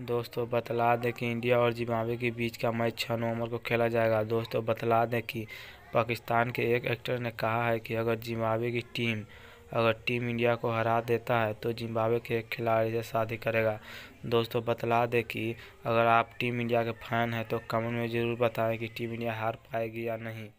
दोस्तों बतला दें कि इंडिया और जिम्बाब्वे के बीच का मैच छः नवंबर को खेला जाएगा दोस्तों बतला दें कि पाकिस्तान के एक एक्टर ने कहा है कि अगर जिम्बाब्वे की टीम अगर टीम इंडिया को हरा देता है तो जिम्बाब्वे के एक खिलाड़ी से शादी करेगा दोस्तों बतला दें कि अगर आप टीम इंडिया के फैन हैं तो कमेंट में ज़रूर बताएं कि टीम इंडिया हार पाएगी या नहीं